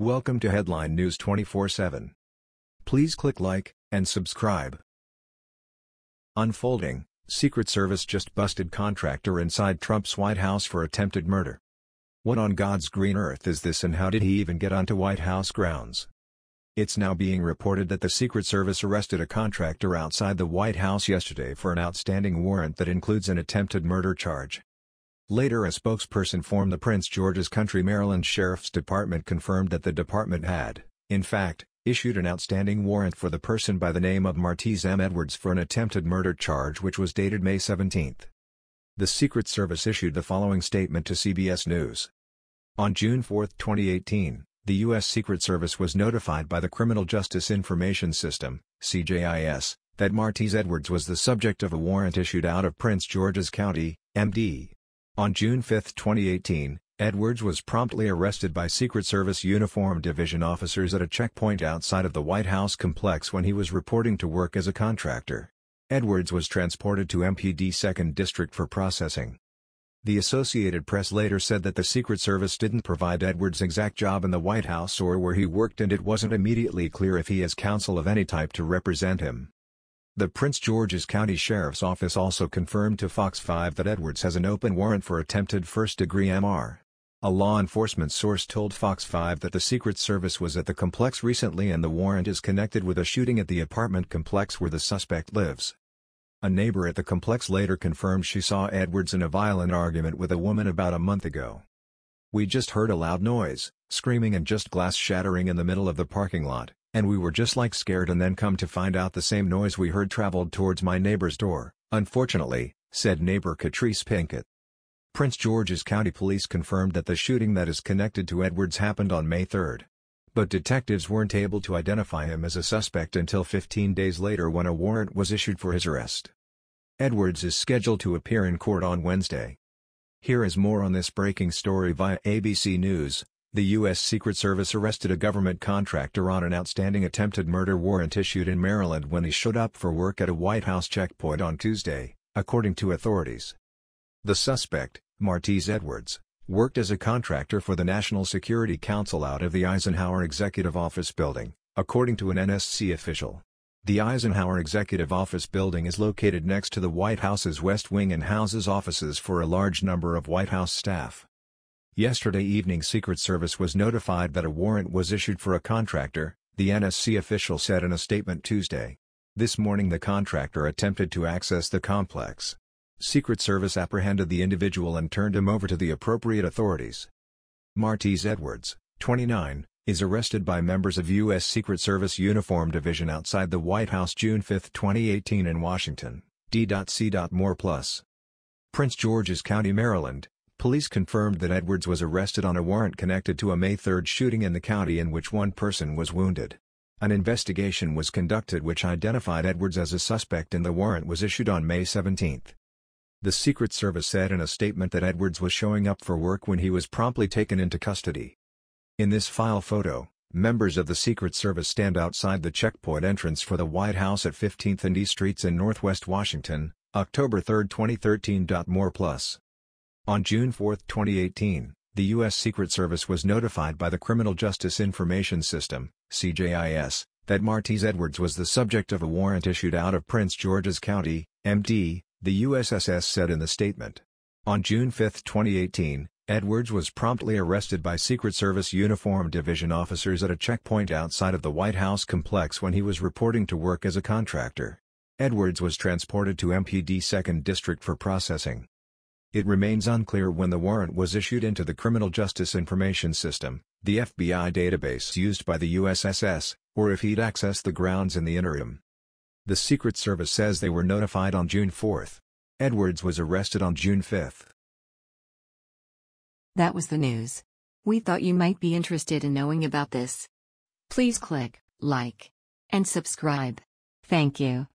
Welcome to Headline News 24/7. Please click like and subscribe. Unfolding: Secret Service just busted contractor inside Trump's White House for attempted murder. What on God's green earth is this and how did he even get onto White House grounds? It's now being reported that the Secret Service arrested a contractor outside the White House yesterday for an outstanding warrant that includes an attempted murder charge. Later a spokesperson from the Prince George's County Maryland Sheriff's Department confirmed that the department had, in fact, issued an outstanding warrant for the person by the name of Martiz M. Edwards for an attempted murder charge which was dated May 17. The Secret Service issued the following statement to CBS News. On June 4, 2018, the U.S. Secret Service was notified by the Criminal Justice Information System CJIS, that Martiz Edwards was the subject of a warrant issued out of Prince George's County, MD, on June 5, 2018, Edwards was promptly arrested by Secret Service Uniform Division officers at a checkpoint outside of the White House complex when he was reporting to work as a contractor. Edwards was transported to MPD 2nd District for processing. The Associated Press later said that the Secret Service didn't provide Edwards' exact job in the White House or where he worked and it wasn't immediately clear if he has counsel of any type to represent him. The Prince George's County Sheriff's Office also confirmed to Fox 5 that Edwards has an open warrant for attempted first-degree MR. A law enforcement source told Fox 5 that the Secret Service was at the complex recently and the warrant is connected with a shooting at the apartment complex where the suspect lives. A neighbor at the complex later confirmed she saw Edwards in a violent argument with a woman about a month ago. We just heard a loud noise, screaming and just glass shattering in the middle of the parking lot, and we were just like scared and then come to find out the same noise we heard traveled towards my neighbor's door, unfortunately, said neighbor Catrice Pinkett. Prince George's County Police confirmed that the shooting that is connected to Edwards happened on May 3. But detectives weren't able to identify him as a suspect until 15 days later when a warrant was issued for his arrest. Edwards is scheduled to appear in court on Wednesday. Here is more on this breaking story via ABC News, the U.S. Secret Service arrested a government contractor on an outstanding attempted murder warrant issued in Maryland when he showed up for work at a White House checkpoint on Tuesday, according to authorities. The suspect, Martiz Edwards, worked as a contractor for the National Security Council out of the Eisenhower Executive Office Building, according to an NSC official. The Eisenhower Executive Office Building is located next to the White House's West Wing and houses offices for a large number of White House staff. Yesterday evening Secret Service was notified that a warrant was issued for a contractor, the NSC official said in a statement Tuesday. This morning the contractor attempted to access the complex. Secret Service apprehended the individual and turned him over to the appropriate authorities. Martiz Edwards, 29, is arrested by members of U.S. Secret Service Uniform Division outside the White House June 5, 2018 in Washington, D.C. More Plus. Prince George's County, Maryland, Police confirmed that Edwards was arrested on a warrant connected to a May 3 shooting in the county in which one person was wounded. An investigation was conducted which identified Edwards as a suspect and the warrant was issued on May 17. The Secret Service said in a statement that Edwards was showing up for work when he was promptly taken into custody. In this file photo, members of the Secret Service stand outside the checkpoint entrance for the White House at 15th and E Streets in Northwest Washington, October 3, 2013. More plus. On June 4, 2018, the U.S. Secret Service was notified by the Criminal Justice Information System CJIS, that Martiz Edwards was the subject of a warrant issued out of Prince George's County, MD, the USSS said in the statement. On June 5, 2018, Edwards was promptly arrested by Secret Service Uniform Division officers at a checkpoint outside of the White House complex when he was reporting to work as a contractor. Edwards was transported to MPD 2nd District for processing. It remains unclear when the warrant was issued into the Criminal Justice Information System, the FBI database used by the USSS, or if he'd accessed the grounds in the interim. The Secret Service says they were notified on June 4. Edwards was arrested on June 5. That was the news. We thought you might be interested in knowing about this. Please click like and subscribe. Thank you.